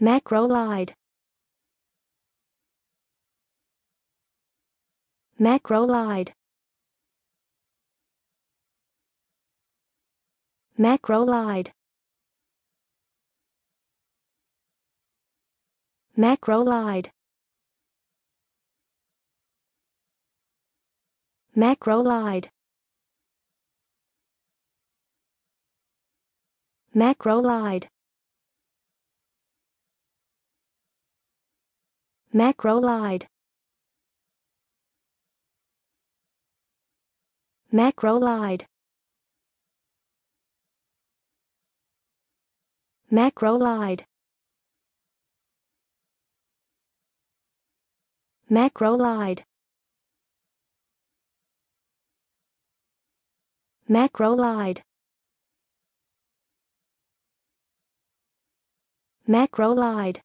Macrolide Macrolide Macrolide Macrolide Macrolide Macrolide macrolide macrolide macrolide macrolide macrolide macrolide